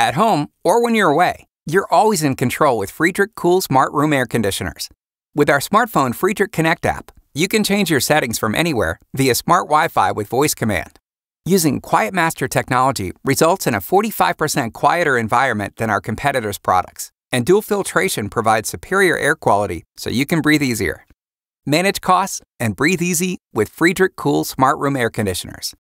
at home, or when you're away. You're always in control with Friedrich Cool Smart Room Air Conditioners. With our smartphone Friedrich Connect app, you can change your settings from anywhere via smart Wi Fi with voice command. Using Quiet Master technology results in a 45% quieter environment than our competitors' products, and dual filtration provides superior air quality so you can breathe easier. Manage costs and breathe easy with Friedrich Cool Smart Room Air Conditioners.